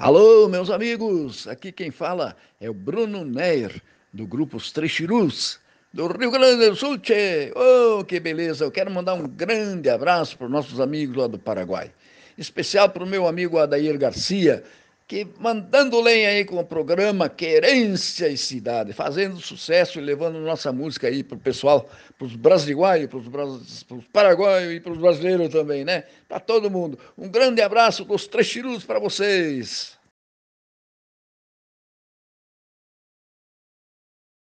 Alô, meus amigos! Aqui quem fala é o Bruno Neyer, do grupo Os Trechirus, do Rio Grande do Sul. Tchê. Oh, que beleza! Eu quero mandar um grande abraço para os nossos amigos lá do Paraguai. Especial para o meu amigo Adair Garcia, que mandando lenha aí com o programa Querência e Cidade, fazendo sucesso e levando nossa música aí pro pessoal, pros brasileiros, pros, bras... pros paraguaios e os brasileiros também, né? Para todo mundo. Um grande abraço dos Trechirudos para vocês.